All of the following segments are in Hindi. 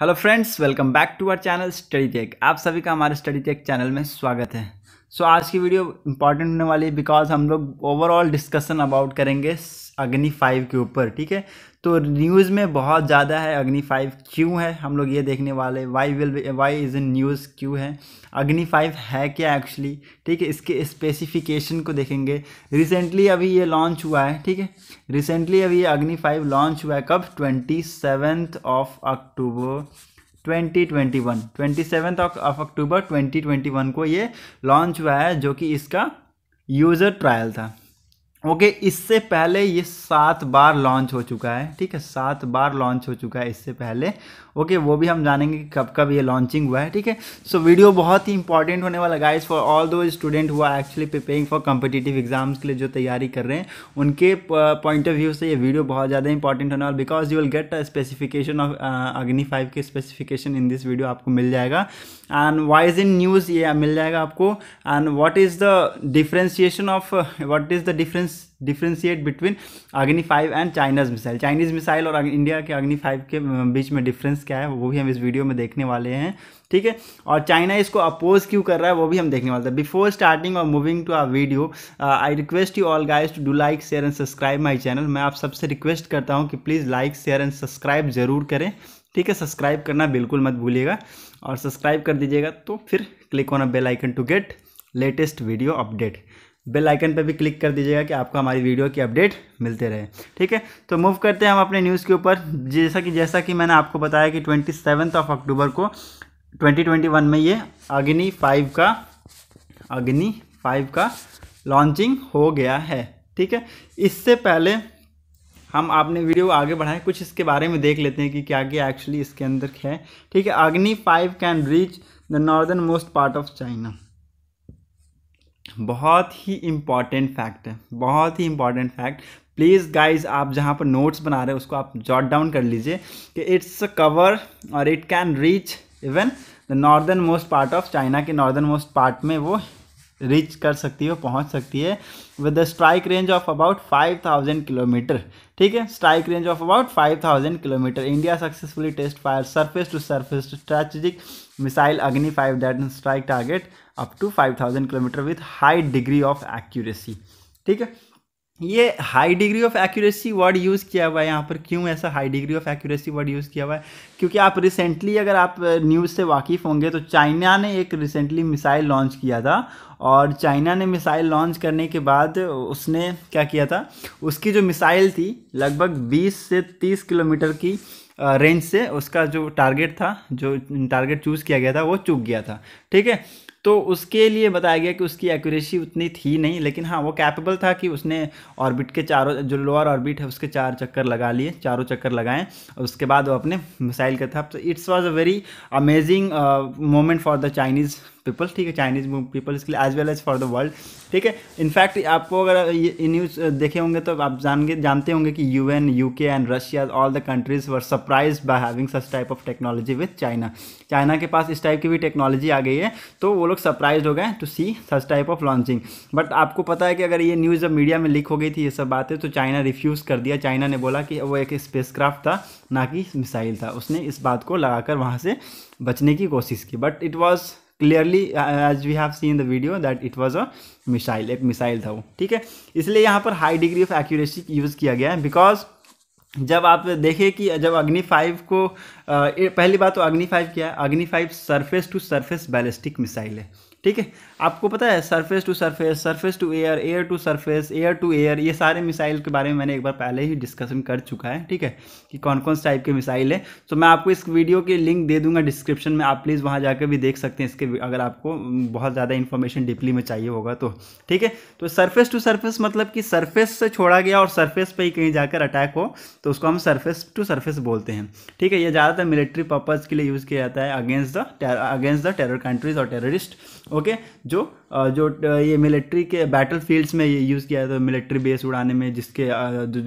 hello friends welcome back to our channel study tech आप सभी का हमारे स्टडी टेक चैनल में स्वागत है सो so, आज की वीडियो इंपॉर्टेंट होने वाली है बिकॉज हम लोग ओवरऑल डिस्कशन अबाउट करेंगे अग्नि फाइव के ऊपर ठीक है तो न्यूज़ में बहुत ज़्यादा है अग्नि फाइव क्यों है हम लोग ये देखने वाले why will why is in news क्यों है अग्नि फाइव है क्या एक्चुअली ठीक है इसके स्पेसिफिकेशन को देखेंगे रिसेंटली अभी ये लॉन्च हुआ है ठीक है रिसेंटली अभी ये अग्नि फाइव लॉन्च हुआ है कब twenty seventh of October 2021 27 of October 2021 को ये लॉन्च हुआ है जो कि इसका यूज़र ट्रायल था ओके इससे पहले ये सात बार लॉन्च हो चुका है ठीक है सात बार लॉन्च हो चुका है इससे पहले ओके वो भी हम जानेंगे कि कब कब ये लॉन्चिंग हुआ है ठीक है सो वीडियो बहुत ही इंपॉर्टेंट होने वाला guys for all those student who are actually preparing for competitive exams के लिए जो तैयारी कर रहे हैं उनके पॉइंट ऑफ व्यू से ये वीडियो बहुत ज़्यादा इंपॉर्टेंट होने वाला because you will get a specification of Agni five के स्पेसिफिकेशन इन दिस वीडियो आपको मिल जाएगा एंड वाइज इन न्यूज़ ये मिल जाएगा आपको and what is the differentiation of what is the difference difference differentiate between Agni five and China's missile Chinese missile और इंडिया के अग्नि फाइव के बीच में डिफरेंस क्या है वो भी हम इस वीडियो में देखने वाले हैं ठीक है और चाइना इसको अपोज क्यों कर रहा है वो भी हम देखने वाले हैं बिफोर स्टार्टिंग और moving to our video I request you all guys to do like share and subscribe my channel मैं आप सबसे रिक्वेस्ट करता हूँ कि please like share and subscribe ज़रूर करें ठीक है सब्सक्राइब करना बिल्कुल मत भूलिएगा और सब्सक्राइब कर दीजिएगा तो फिर click on a bell icon to get latest video update bell icon पर भी क्लिक कर दीजिएगा कि आपको हमारी वीडियो की अपडेट मिलते रहे ठीक है तो मूव करते हैं हम अपने न्यूज़ के ऊपर जैसा कि जैसा कि मैंने आपको बताया कि ट्वेंटी सेवन्थ ऑफ अक्टूबर को 2021 में ये अग्नि फाइव का अग्नि फाइव का लॉन्चिंग हो गया है ठीक है इससे पहले हम आपने वीडियो आगे बढ़ाएं कुछ इसके बारे में देख लेते हैं कि क्या क्या एक्चुअली इसके अंदर है ठीक है Agni five can reach the northern most part of China बहुत ही इम्पॉर्टेंट फैक्ट है बहुत ही इम्पॉर्टेंट फैक्ट प्लीज़ गाइज आप जहाँ पर नोट्स बना रहे हो उसको आप जॉट डाउन कर लीजिए कि इट्स अ कवर और it can reach even the northern most part of China के नॉर्दर्न मोस्ट पार्ट में वो रीच कर सकती है पहुंच सकती है with the strike range of about 5000 kilometre ठीक है strike range of about 5000 kilometre India successfully test fire surface to surface strategic missile Agni five that strike target up to 5000 kilometre with high degree of accuracy ठीक है ये high degree of accuracy word use किया हुआ है यहाँ पर क्यों ऐसा high degree of accuracy word use किया हुआ है क्योंकि आप रिसेंटली अगर आप न्यूज़ से वाकिफ़ होंगे तो चाइना ने एक रिसेंटली मिसाइल लॉन्च किया था और चाइना ने मिसाइल लॉन्च करने के बाद उसने क्या किया था उसकी जो मिसाइल थी लगभग बीस से तीस किलोमीटर की रेंज से उसका जो टारगेट था जो टारगेट चूज़ किया गया था वो चूक गया था ठीक है तो उसके लिए बताया गया कि उसकी एक्यूरेसी उतनी थी नहीं लेकिन हाँ वो कैपेबल था कि उसने ऑर्बिट के चारों जो लोअर ऑर्बिट है उसके चार चक्कर लगा लिए चारों चक्कर लगाएं और उसके बाद वो अपने मिसाइल का था तो it's was a very amazing moment for the Chinese peoples ठीक है चाइनीज पीपल्स के लिए as well as for the world ठीक है इनफैक्ट आपको अगर ये न्यूज़ देखे होंगे तो आप जान जानते होंगे कि U N U K and Russia all the countries were surprise by having such type of technology with China China के पास इस टाइप की भी टेक्नोलॉजी आ गई है तो वो लोग सरप्राइज हो गए to see such type of launching but आपको पता है कि अगर ये न्यूज़ जब मीडिया में लीक हो गई थी ये सब बातें तो चाइना रिफ्यूज़ कर दिया चाइना ने बोला कि वो एक स्पेसक्राफ्ट था ना कि मिसाइल था उसने इस बात को लगाकर वहाँ से बचने की कोशिश की but it was clearly as we have seen the video that it was a missile एक मिसाइल था वो ठीक है इसलिए यहाँ पर high degree of accuracy use किया गया है बिकॉज जब आप देखें कि जब अग्नि फाइव को आ, uh, पहली बात तो अग्नि फाइव क्या है Agni five surface to surface ballistic missile है ठीक है आपको पता है surface to surface surface to air air to surface air to air ये सारे मिसाइल के बारे में मैंने एक बार पहले ही डिस्कशन कर चुका है ठीक है कि कौन कौन से टाइप के मिसाइल है तो मैं आपको इस वीडियो की लिंक दे दूंगा डिस्क्रिप्शन में आप प्लीज़ वहाँ जाकर भी देख सकते हैं इसके अगर आपको बहुत ज़्यादा इन्फॉर्मेशन डीपली में चाहिए होगा तो ठीक है तो सर्फेस टू सर्फेस मतलब कि सर्फेस से छोड़ा गया और सर्फेस पर ही कहीं जाकर अटैक हो तो उसको हम सर्फेस टू सर्फेस बोलते हैं ठीक है यह ज़्यादातर मिलिट्री पर्पज़ के लिए यूज़ किया जाता है against the against the terror countries और टेररिस्ट ओके जो जो ये मिलिट्री के बैटल फील्ड्स में ये यूज़ किया जाता है मिलिट्री तो बेस उड़ाने में जिसके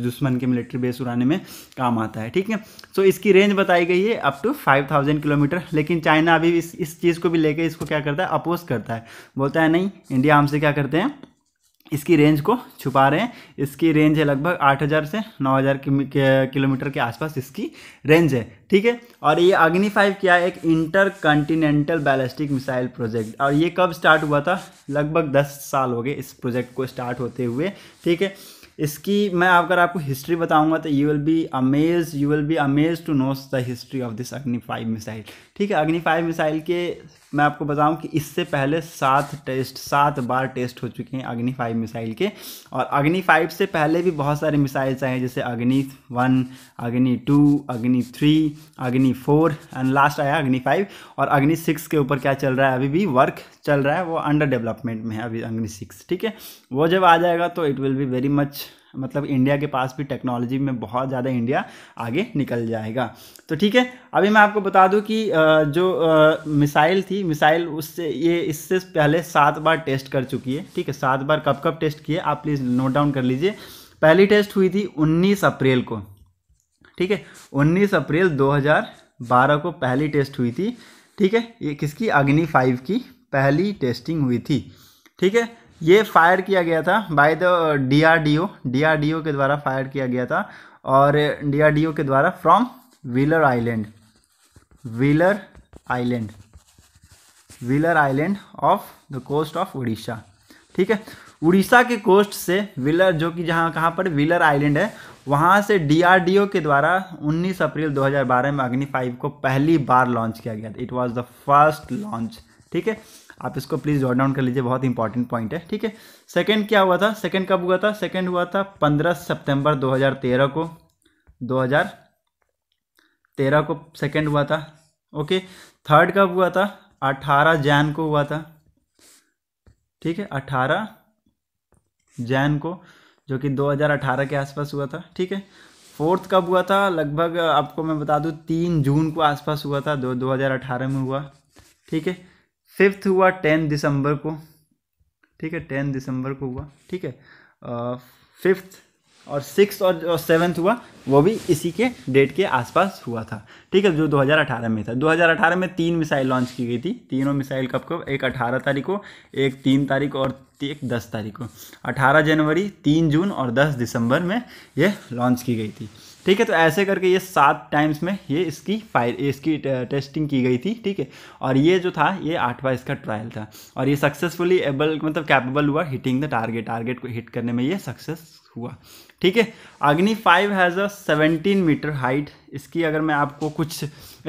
दुश्मन के मिलिट्री बेस उड़ाने में काम आता है ठीक है सो इसकी रेंज बताई गई है up to five thousand kilometre लेकिन चाइना अभी इस इस चीज़ को भी लेकर इसको क्या करता है अपोज करता है बोलता है नहीं इंडिया हमसे क्या करते हैं इसकी रेंज को छुपा रहे हैं इसकी रेंज है लगभग 8000 से 9000 किलोमीटर के आसपास इसकी रेंज है ठीक है और ये अग्नि फाइव क्या है एक intercontinental ballistic missile project और ये कब स्टार्ट हुआ था लगभग 10 साल हो गए इस प्रोजेक्ट को स्टार्ट होते हुए ठीक है इसकी मैं अगर आपको हिस्ट्री बताऊंगा तो you will be amaze you will be amaze to know the history of this Agni five missile ठीक है अग्नि फाइव मिसाइल के मैं आपको बताऊं कि इससे पहले सात टेस्ट सात बार टेस्ट हो चुके हैं अग्नि फाइव मिसाइल के और अग्नि फाइव से पहले भी बहुत सारे मिसाइल्स आए हैं जैसे अग्नि वन अग्नि टू अग्नि थ्री अग्नि फोर एंड लास्ट आया अग्नि फाइव और अग्नि सिक्स के ऊपर क्या चल रहा है अभी भी वर्क चल रहा है वो अंडर डेवलपमेंट में है अभी अग्नि सिक्स ठीक है वो जब आ जाएगा तो it will be very much मतलब इंडिया के पास भी टेक्नोलॉजी में बहुत ज़्यादा इंडिया आगे निकल जाएगा तो ठीक है अभी मैं आपको बता दूं कि जो मिसाइल थी मिसाइल उससे ये इससे पहले सात बार टेस्ट कर चुकी है ठीक है सात बार कब कब टेस्ट किए आप प्लीज़ नोट डाउन कर लीजिए पहली टेस्ट हुई थी उन्नीस अप्रैल को ठीक है उन्नीस अप्रैल दो को पहली टेस्ट हुई थी ठीक है ये किसकी अग्नि फाइव की पहली टेस्टिंग हुई थी ठीक है ये फायर किया गया था बाय द डीआरडीओ डीआरडीओ के द्वारा फायर किया गया था और डीआरडीओ के द्वारा from Wheeler island Wheeler island Wheeler island off the coast of Orissa ठीक है उड़ीसा के कोस्ट से व्हीलर जो कि जहाँ कहाँ पर व्हीलर आइलैंड है वहाँ से डीआरडीओ के द्वारा 19 अप्रैल 2012 में अग्नि फाइव को पहली बार लॉन्च किया गया था it was the first launch ठीक है आप इसको प्लीज़ नोट डाउन कर लीजिए बहुत इंपॉर्टेंट पॉइंट है ठीक है सेकेंड क्या हुआ था सेकेंड कब हुआ था सेकेंड हुआ था पंद्रह सितंबर 2013 को 2013 को सेकेंड हुआ था ओके थर्ड कब हुआ था अठारह जैन को हुआ था ठीक है अठारह जैन को जो कि 2018 के आसपास हुआ था ठीक है फोर्थ कब हुआ था लगभग आपको मैं बता दूं तीन जून को आसपास हुआ था दो अठारह में हुआ ठीक है फिफ्थ हुआ टेन दिसंबर को ठीक है टेन दिसंबर को हुआ ठीक है फिफ्थ और सिक्स और सेवन्थ हुआ वो भी इसी के डेट के आसपास हुआ था ठीक है जो 2018 में था 2018 में तीन मिसाइल लॉन्च की गई थी तीनों मिसाइल कब कब एक 18 तारीख को एक तीन तारीख और एक दस तारीख को 18 जनवरी तीन जून और दस दिसंबर में ये लॉन्च की गई थी ठीक है तो ऐसे करके ये सात टाइम्स में ये इसकी फाइल इसकी टेस्टिंग की गई थी ठीक है और ये जो था ये आठवां इसका ट्रायल था और ये सक्सेसफुली एबल मतलब कैपेबल हुआ हिटिंग द टारगेट टारगेट को हिट करने में ये सक्सेस हुआ ठीक है Agni five has a seventeen metre height इसकी अगर मैं आपको कुछ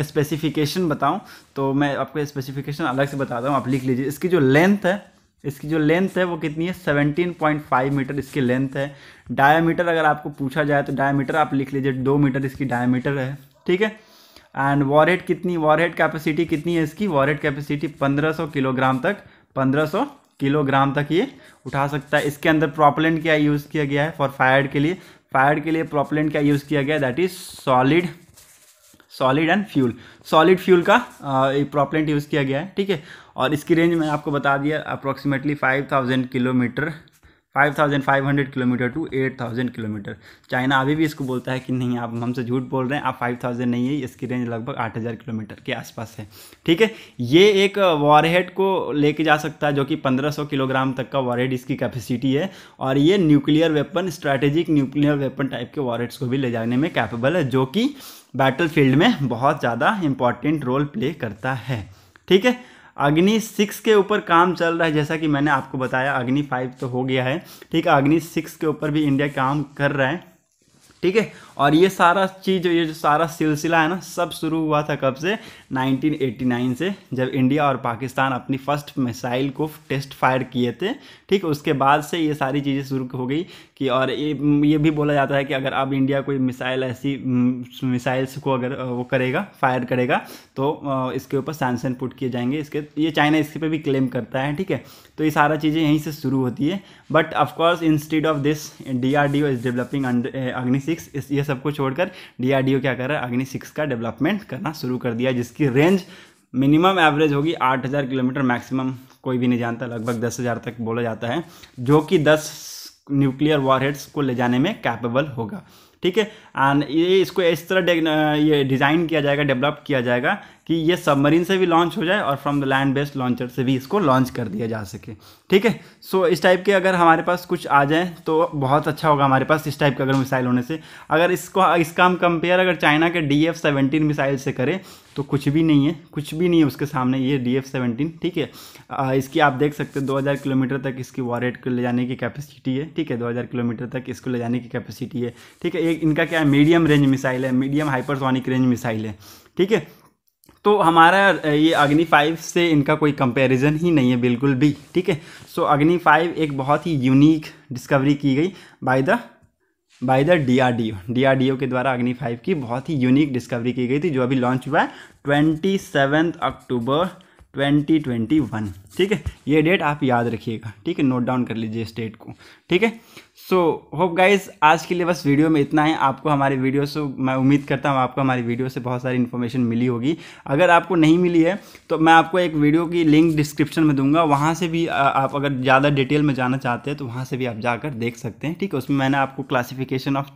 स्पेसिफिकेशन बताऊं तो मैं आपको स्पेसिफिकेशन अलग से बताता हूँ आप लिख लीजिए इसकी जो लेंथ है इसकी जो लेंथ है वो कितनी है 17.5 मीटर इसकी लेंथ है डायमीटर अगर आपको पूछा जाए तो डायमीटर आप लिख लीजिए दो मीटर इसकी डायमीटर है ठीक है एंड वॉरहेड कितनी वॉरहेड कैपेसिटी कितनी है इसकी वॉरहेड कैपेसिटी 1500 किलोग्राम तक 1500 किलोग्राम तक ये उठा सकता है इसके अंदर प्रॉपलेंट क्या यूज़ किया गया है फॉर फायर के लिए फायर के लिए प्रॉपलेंट क्या यूज़ किया गया that is solid solid and fuel solid fuel का प्रॉपलेंट यूज़ किया गया है ठीक है और इसकी रेंज मैंने आपको बता दिया approximately five thousand kilometre 5,500 kilometre to 8,000 kilometre China अभी भी इसको बोलता है कि नहीं आप हमसे झूठ बोल रहे हैं आप 5,000 नहीं है इसकी रेंज लगभग 8,000 किलोमीटर के आसपास है ठीक है ये एक वॉरहेड को लेके जा सकता है जो कि 1,500 किलोग्राम तक का वॉरहेड इसकी कैपेसिटी है और ये nuclear weapon strategic nuclear weapon type के वॉरहेड्स को भी ले जाने में कैपेबल है जो कि बैटल में बहुत ज़्यादा इंपॉर्टेंट रोल प्ले करता है ठीक है अग्नि सिक्स के ऊपर काम चल रहा है जैसा कि मैंने आपको बताया अग्नि फाइव तो हो गया है ठीक है अग्नि सिक्स के ऊपर भी इंडिया काम कर रहा है ठीक है और ये सारा चीज़ ये जो सारा सिलसिला है ना सब शुरू हुआ था कब से 1989 से जब इंडिया और पाकिस्तान अपनी फर्स्ट मिसाइल को टेस्ट फायर किए थे ठीक उसके बाद से ये सारी चीज़ें शुरू हो गई कि और ये ये भी बोला जाता है कि अगर अब इंडिया कोई मिसाइल ऐसी मिसाइल्स को अगर वो करेगा फायर करेगा तो इसके ऊपर सैंक्शन पुट किए जाएंगे इसके ये चाइना इसके पे भी क्लेम करता है ठीक है तो ये सारा चीज़ें यहीं से शुरू होती है but of course instead of this D R D O is developing Agni six ये सबको छोड़कर डी आर डी ओ क्या कर रहा है अग्नि सिक्स का डेवलपमेंट करना शुरू कर दिया जिसकी इसकी रेंज मिनिमम एवरेज होगी आठ हज़ार किलोमीटर मैक्सिमम कोई भी नहीं जानता लगभग दस हज़ार तक बोला जाता है जो कि दस न्यूक्लियर वॉरहेड्स को ले जाने में कैपेबल होगा ठीक है एंड ये इसको इस तरह ये डिज़ाइन किया जाएगा डेवलप किया जाएगा कि ये सबमरीन से भी लॉन्च हो जाए और from the land based launcher से भी इसको लॉन्च कर दिया जा सके ठीक है सो इस टाइप के अगर हमारे पास कुछ आ जाए तो बहुत अच्छा होगा हमारे पास इस टाइप का अगर मिसाइल होने से अगर इसको इसका हम कंपेयर अगर चाइना के डी एफ सेवेंटीन मिसाइल से करें तो कुछ भी नहीं है कुछ भी नहीं है उसके सामने ये डी एफ सेवेंटीन ठीक है आ, इसकी आप देख सकते दो 2000 किलोमीटर तक इसकी वॉरेट को ले जाने की कैपेसिटी है ठीक है 2000 किलोमीटर तक इसको ले जाने की कैपेसिटी है ठीक है एक इनका क्या है मीडियम रेंज मिसाइल है मीडियम हाइपरसोनिक रेंज मिसाइल है ठीक है तो हमारा ये अग्नि फाइव से इनका कोई कंपैरिजन ही नहीं है बिल्कुल भी ठीक है सो अग्नि फाइव एक बहुत ही यूनिक डिस्कवरी की गई by the by the DRDO DRDO के द्वारा अग्नि फाइव की बहुत ही यूनिक डिस्कवरी की गई थी जो अभी लॉन्च हुआ है ट्वेंटी अक्टूबर 2021 ठीक है ये डेट आप याद रखिएगा ठीक है नोट डाउन कर लीजिए इस डेट को ठीक है सो होप गाइज आज के लिए बस वीडियो में इतना है आपको हमारे वीडियो से मैं उम्मीद करता हूँ आपको हमारी वीडियो से बहुत सारी इन्फॉर्मेशन मिली होगी अगर आपको नहीं मिली है तो मैं आपको एक वीडियो की लिंक डिस्क्रिप्शन में दूंगा वहाँ से भी आप अगर ज़्यादा डिटेल में जाना चाहते हैं तो वहाँ से भी आप जाकर देख सकते हैं ठीक है उसमें मैंने आपको क्लासीफिकेशन ऑफ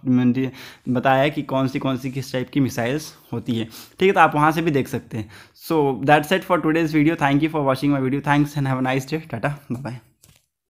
बताया कि कौन सी कौन सी किस टाइप की मिसाइल्स होती है ठीक है तो आप वहाँ से भी देख सकते हैं so that set for today's video thank you for watching my video thanks and have nice day tata bye